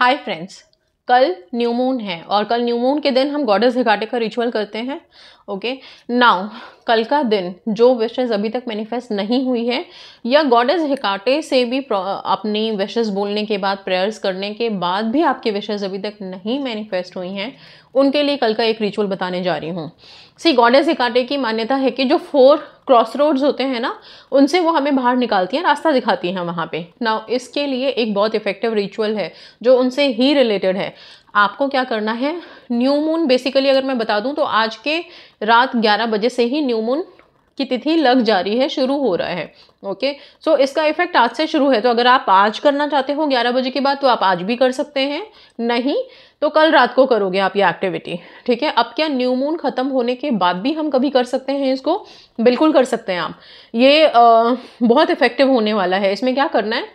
हाय friends कल new moon है और कल न्यू मून के दिन हम गॉडेस घाटे का रिचुअल करते हैं ओके नाउ कल का दिन जो विशेज़ अभी तक मैनिफेस्ट नहीं हुई है या गॉडेस हिकाटे से भी अपनी विशेज़ बोलने के बाद प्रेयर्स करने के बाद भी आपकी विशेज़ अभी तक नहीं मैनिफेस्ट हुई हैं उनके लिए कल का एक रिचुअल बताने जा रही हूँ सी गॉडेस हिकाटे की मान्यता है कि जो फोर क्रॉस रोड्स होते हैं ना उनसे वो हमें बाहर निकालती हैं रास्ता दिखाती हैं वहाँ पे ना इसके लिए एक बहुत इफ़ेक्टिव रिचुअल है जो उनसे ही रिलेटेड है आपको क्या करना है न्यू मून बेसिकली अगर मैं बता दूँ तो आज के रात ग्यारह बजे से ही न्यू मून की तिथि लग जा रही है शुरू हो रहा है ओके okay? सो so, इसका इफेक्ट आज से शुरू है तो अगर आप आज करना चाहते हो 11 बजे के बाद तो आप आज भी कर सकते हैं नहीं तो कल रात को करोगे आप ये एक्टिविटी ठीक है अब क्या न्यू मून ख़त्म होने के बाद भी हम कभी कर सकते हैं इसको बिल्कुल कर सकते हैं आप ये आ, बहुत इफ़ेक्टिव होने वाला है इसमें क्या करना है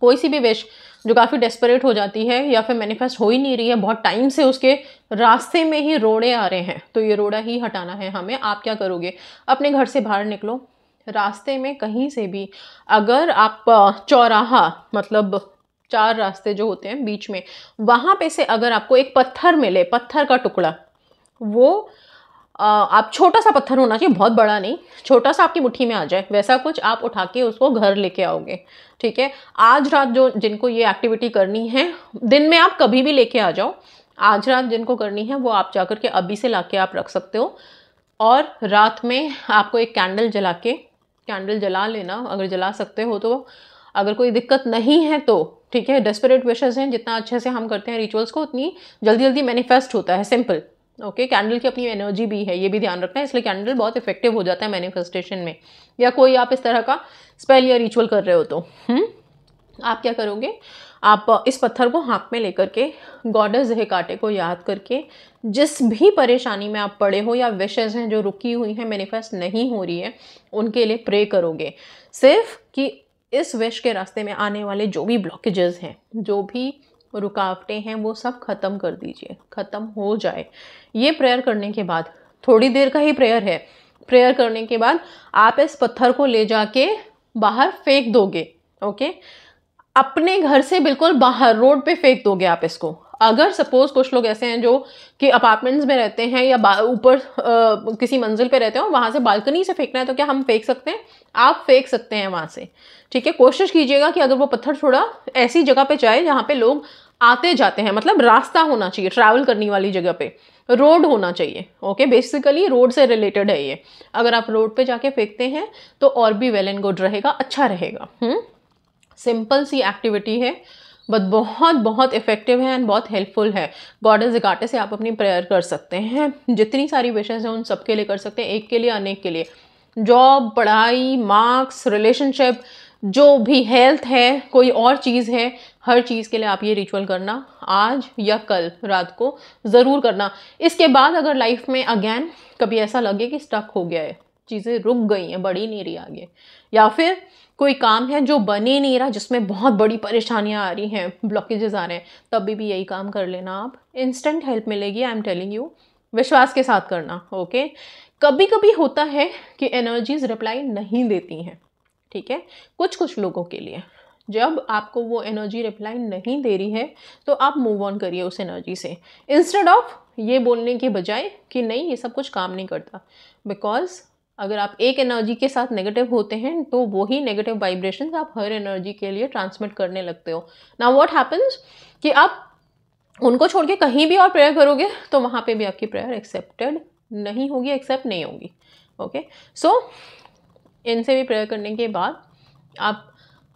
कोई सी भी विश जो काफ़ी डेस्परेट हो जाती है या फिर मैनिफेस्ट हो ही नहीं रही है बहुत टाइम से उसके रास्ते में ही रोड़े आ रहे हैं तो ये रोड़ा ही हटाना है हमें आप क्या करोगे अपने घर से बाहर निकलो रास्ते में कहीं से भी अगर आप चौराहा मतलब चार रास्ते जो होते हैं बीच में वहाँ पे से अगर आपको एक पत्थर मिले पत्थर का टुकड़ा वो आप छोटा सा पत्थर होना चाहिए बहुत बड़ा नहीं छोटा सा आपकी मुट्ठी में आ जाए वैसा कुछ आप उठा के उसको घर लेके आओगे ठीक है आज रात जो जिनको ये एक्टिविटी करनी है दिन में आप कभी भी लेके आ जाओ आज रात जिनको करनी है वो आप जाकर के अभी से ला के आप रख सकते हो और रात में आपको एक कैंडल जला के कैंडल जला लेना अगर जला सकते हो तो अगर कोई दिक्कत नहीं है तो ठीक है डेस्परेट विशेज़ हैं जितना अच्छे से हम करते हैं रिचुअल्स को उतनी जल्दी जल्दी मैनिफेस्ट होता है सिंपल ओके okay, कैंडल की अपनी एनर्जी भी है ये भी ध्यान रखना है इसलिए कैंडल बहुत इफेक्टिव हो जाता है मैनिफेस्टेशन में या कोई आप इस तरह का स्पेल या रिचुअल कर रहे हो तो हुँ? हम्म? आप क्या करोगे आप इस पत्थर को हाथ में लेकर के गॉडेस हिकाटे को याद करके जिस भी परेशानी में आप पड़े हो या विशेज़ हैं जो रुकी हुई हैं मैनिफेस्ट नहीं हो रही है उनके लिए प्रे करोगे सिर्फ कि इस विश के रास्ते में आने वाले जो भी ब्लॉकेजेस हैं जो भी रुकावटें हैं वो सब ख़त्म कर दीजिए ख़त्म हो जाए ये प्रेयर करने के बाद थोड़ी देर का ही प्रेयर है प्रेयर करने के बाद आप इस पत्थर को ले जाके बाहर फेंक दोगे ओके अपने घर से बिल्कुल बाहर रोड पे फेंक दोगे आप इसको अगर सपोज़ कुछ लोग ऐसे हैं जो कि अपार्टमेंट्स में रहते हैं या ऊपर किसी मंजिल पे रहते हो वहाँ से बालकनी से फेंकना है तो क्या हम फेंक सकते हैं आप फेंक सकते हैं वहाँ से ठीक है कोशिश कीजिएगा कि अगर वो पत्थर थोड़ा ऐसी जगह पे जाए जहाँ पे लोग आते जाते हैं मतलब रास्ता होना चाहिए ट्रैवल करने वाली जगह पे रोड होना चाहिए ओके बेसिकली रोड से रिलेटेड है ये अगर आप रोड पे जाके फेंकते हैं तो और भी वेल एंड गुड रहेगा अच्छा रहेगा सिंपल हम्म? सी एक्टिविटी है बट बहुत बहुत इफेक्टिव है एंड बहुत हेल्पफुल है गॉडन जिगाटे से आप अपनी प्रेयर कर सकते हैं जितनी सारी विशेष हैं उन सब के लिए कर सकते हैं एक के लिए अनेक के लिए जॉब पढ़ाई मार्क्स रिलेशनशिप जो भी हेल्थ है कोई और चीज़ है हर चीज़ के लिए आप ये रिचुअल करना आज या कल रात को ज़रूर करना इसके बाद अगर लाइफ में अगेन कभी ऐसा लगे कि स्टक हो गया है चीज़ें रुक गई हैं बढ़ ही नहीं रही आगे या फिर कोई काम है जो बने नहीं रहा जिसमें बहुत बड़ी परेशानियाँ आ रही हैं ब्लॉकेजेस आ रहे हैं तभी भी यही काम कर लेना आप इंस्टेंट हेल्प मिलेगी आई एम टेलिंग यू विश्वास के साथ करना ओके कभी कभी होता है कि एनर्जीज रिप्लाई नहीं देती हैं ठीक है कुछ कुछ लोगों के लिए जब आपको वो एनर्जी रिप्लाई नहीं दे रही है तो आप मूव ऑन करिए उस एनर्जी से इंस्टेड ऑफ ये बोलने के बजाय कि नहीं ये सब कुछ काम नहीं करता बिकॉज अगर आप एक एनर्जी के साथ नेगेटिव होते हैं तो वही नेगेटिव वाइब्रेशन आप हर एनर्जी के लिए ट्रांसमिट करने लगते हो ना वॉट हैपन्स कि आप उनको छोड़ के कहीं भी और प्रेयर करोगे तो वहाँ पे भी आपकी प्रेयर एक्सेप्टेड नहीं होगी एक्सेप्ट नहीं होगी ओके सो इनसे भी प्रेयर करने के बाद आप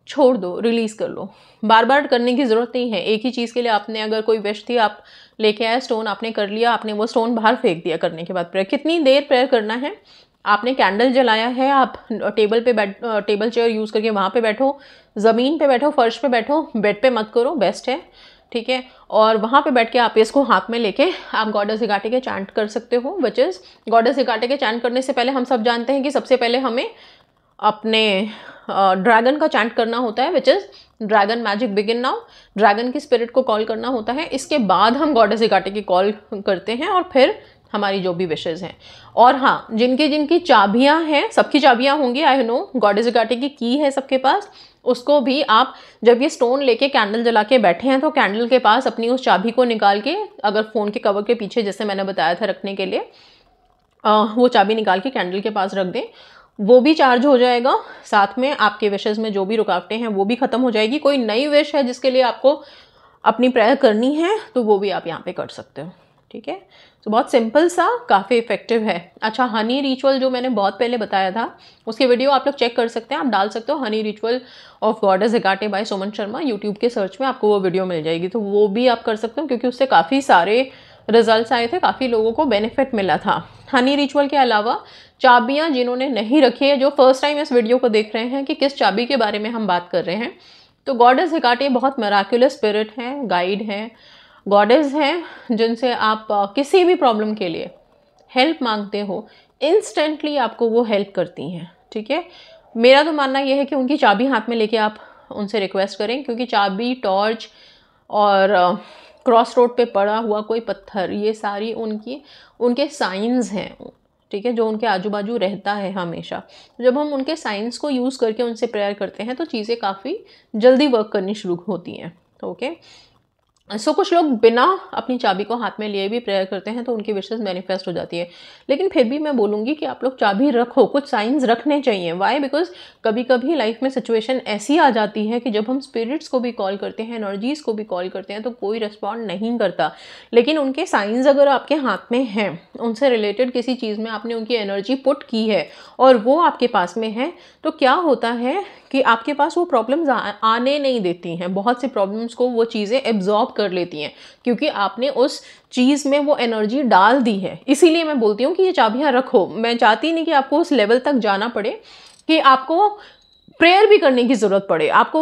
छोड़ दो रिलीज़ कर लो बार बार करने की ज़रूरत नहीं है एक ही चीज़ के लिए आपने अगर कोई विश थी आप लेके आए स्टोन आपने कर लिया आपने वो स्टोन बाहर फेंक दिया करने के बाद प्रेयर कितनी देर प्रेयर करना है आपने कैंडल जलाया है आप टेबल पे बैठ टेबल चेयर यूज़ करके वहाँ पे बैठो ज़मीन पे बैठो फर्श पे बैठो बेड पे मत करो बेस्ट है ठीक है और वहाँ पे बैठ के आप इसको हाथ में लेके आप गॉडस हिगाटे के चैंट कर सकते हो विच इज़ गॉडस हिगाटे के चैंट करने से पहले हम सब जानते हैं कि सबसे पहले हमें अपने ड्रैगन का चैंट करना होता है which is dragon magic begin now dragon की स्पिरिट को कॉल करना होता है इसके बाद हम गॉडस इकाटे की कॉल करते हैं और फिर हमारी जो भी विशेज़ हैं और हाँ जिनके जिनकी चाबियाँ हैं सबकी चाबियाँ होंगी I know goddess Hecate की की है सबके पास उसको भी आप जब ये स्टोन लेके कैंडल जला के बैठे हैं तो कैंडल के पास अपनी उस चाबी को निकाल के अगर फ़ोन के कवर के पीछे जैसे मैंने बताया था रखने के लिए आ, वो चाबी निकाल के कैंडल के पास रख दें वो भी चार्ज हो जाएगा साथ में आपके विशेज़ में जो भी रुकावटें हैं वो भी ख़त्म हो जाएगी कोई नई विश है जिसके लिए आपको अपनी प्रेयर करनी है तो वो भी आप यहाँ पर कर सकते हो ठीक है तो बहुत सिंपल सा काफ़ी इफेक्टिव है अच्छा हनी रिचुअल जो मैंने बहुत पहले बताया था उसके वीडियो आप लोग चेक कर सकते हैं आप डाल सकते हो honey ritual of goddess Hecate by Soman Sharma YouTube के सर्च में आपको वो वीडियो मिल जाएगी तो वो भी आप कर सकते हो क्योंकि उससे काफ़ी सारे रिजल्ट आए थे काफ़ी लोगों को बेनिफिट मिला था हनी रिचुअल के अलावा चाबियाँ जिन्होंने नहीं रखी है जो फर्स्ट टाइम इस वीडियो को देख रहे हैं कि किस चाबी के बारे में हम बात कर रहे हैं तो गॉडेस इकाटे बहुत मेराकुलर स्पिरिट हैं गाइड हैं गॉडेज हैं जिनसे आप किसी भी प्रॉब्लम के लिए हेल्प मांगते हो इंस्टेंटली आपको वो हेल्प करती हैं ठीक है ठीके? मेरा तो मानना यह है कि उनकी चाबी हाथ में लेके आप उनसे रिक्वेस्ट करें क्योंकि चाबी टॉर्च और क्रॉस रोड पे पड़ा हुआ कोई पत्थर ये सारी उनकी उनके साइंस हैं ठीक है जो उनके आजू बाजू रहता है हमेशा जब हम उनके साइंस को यूज़ करके उनसे प्रेयर करते हैं तो चीज़ें काफ़ी जल्दी वर्क करनी शुरू होती हैं ओके सो so, कुछ लोग बिना अपनी चाबी को हाथ में लिए भी प्रेयर करते हैं तो उनकी विशेष मैनिफेस्ट हो जाती है लेकिन फिर भी मैं बोलूँगी कि आप लोग चाबी रखो कुछ साइंस रखने चाहिए वाई बिकॉज कभी कभी लाइफ में सिचुएशन ऐसी आ जाती है कि जब हम स्पिरिट्स को भी कॉल करते हैं एनर्जीज़ को भी कॉल करते हैं तो कोई रिस्पॉन्ड नहीं करता लेकिन उनके साइंस अगर आपके हाथ में हैं उनसे रिलेटेड किसी चीज़ में आपने उनकी एनर्जी पुट की है और वो आपके पास में है तो क्या होता है कि आपके पास वो प्रॉब्लम्स आने नहीं देती हैं बहुत सी प्रॉब्लम्स को वो चीज़ें एब्जॉर्ब कर लेती हैं क्योंकि आपने उस चीज़ में वो एनर्जी डाल दी है इसीलिए मैं बोलती हूँ कि ये चाबियाँ रखो मैं चाहती नहीं कि आपको उस लेवल तक जाना पड़े कि आपको प्रेयर भी करने की ज़रूरत पड़े आपको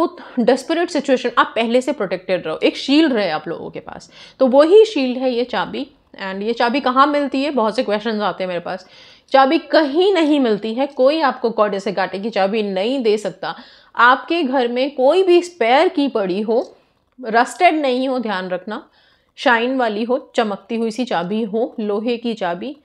डेस्परेट सिचुएशन आप पहले से प्रोटेक्टेड रहो एक शील्ड रहे आप लोगों के पास तो वही शील्ड है ये चाबी एंड ये चाबी कहाँ मिलती है बहुत से क्वेश्चन आते हैं मेरे पास चाबी कहीं नहीं मिलती है कोई आपको कॉडे से काटे की चाबी नहीं दे सकता आपके घर में कोई भी स्पेयर की पड़ी हो रस्टेड नहीं हो ध्यान रखना शाइन वाली हो चमकती हुई सी चाबी हो लोहे की चाबी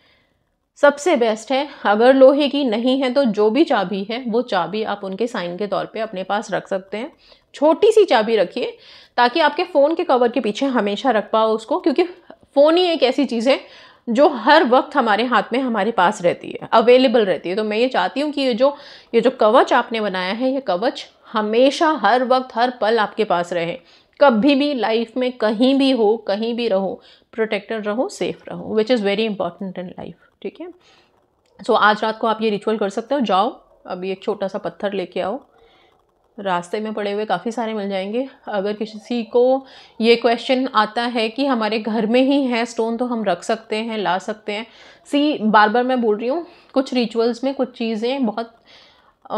सबसे बेस्ट है अगर लोहे की नहीं है तो जो भी चाबी है वो चाबी आप उनके साइन के तौर पे अपने पास रख सकते हैं छोटी सी चाबी रखिए ताकि आपके फ़ोन के कवर के पीछे हमेशा रख पाओ उसको क्योंकि फ़ोन ही एक ऐसी चीज़ है जो हर वक्त हमारे हाथ में हमारे पास रहती है अवेलेबल रहती है तो मैं ये चाहती हूँ कि ये जो ये जो कवच आपने बनाया है ये कवच हमेशा हर वक्त हर पल आपके पास रहे कभी भी लाइफ में कहीं भी हो कहीं भी रहो प्रोटेक्टेड रहो सेफ रहो which is very important in life ठीक है सो आज रात को आप ये रिचुअल कर सकते हो जाओ अभी एक छोटा सा पत्थर लेके आओ रास्ते में पड़े हुए काफ़ी सारे मिल जाएंगे अगर किसी को ये क्वेश्चन आता है कि हमारे घर में ही है स्टोन तो हम रख सकते हैं ला सकते हैं सी बार बार मैं बोल रही हूँ कुछ रिचुअल्स में कुछ चीज़ें बहुत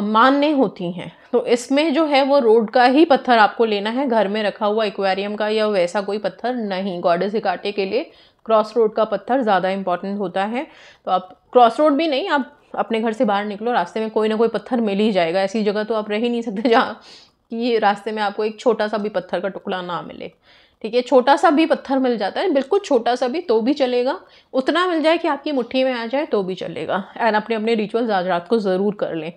मानने होती हैं तो इसमें जो है वो रोड का ही पत्थर आपको लेना है घर में रखा हुआ एक्वेरियम का या वैसा कोई पत्थर नहीं गॉडेस काटे के लिए क्रॉस रोड का पत्थर ज़्यादा इंपॉर्टेंट होता है तो आप क्रॉस रोड भी नहीं आप अपने घर से बाहर निकलो रास्ते में कोई ना कोई पत्थर मिल ही जाएगा ऐसी जगह तो आप रह ही नहीं सकते जहाँ कि रास्ते में आपको एक छोटा सा भी पत्थर का टुकड़ा ना मिले ठीक है छोटा सा भी पत्थर मिल जाता है बिल्कुल छोटा सा भी तो भी चलेगा उतना मिल जाए कि आपकी मुट्ठी में आ जाए तो भी चलेगा एंड अपने अपने रिचुअल्स आज रात को ज़रूर कर लें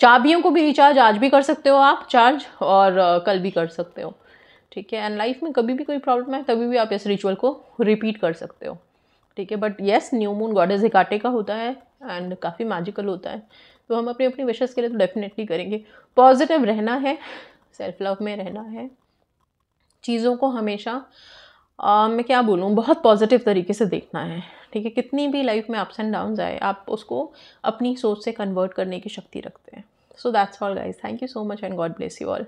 चाबियों को भी रिचार्ज आज भी कर सकते हो आप चार्ज और कल भी कर सकते हो ठीक है एंड लाइफ में कभी भी कोई प्रॉब्लम है तभी भी आप इस रिचुअल को रिपीट कर सकते हो ठीक है but yes new moon goddess Hecate का होता है एंड काफ़ी मैजिकल होता है तो हम अपने अपनी विशेष के लिए तो डेफिनेटली करेंगे पॉजिटिव रहना है सेल्फ लव में रहना है चीज़ों को हमेशा आ, मैं क्या बोलूँ बहुत पॉजिटिव तरीके से देखना है ठीक है कितनी भी लाइफ में अप्स एंड डाउन आए आप उसको अपनी सोच से कन्वर्ट करने की शक्ति रखते हैं so that's all guys thank you so much and God bless you all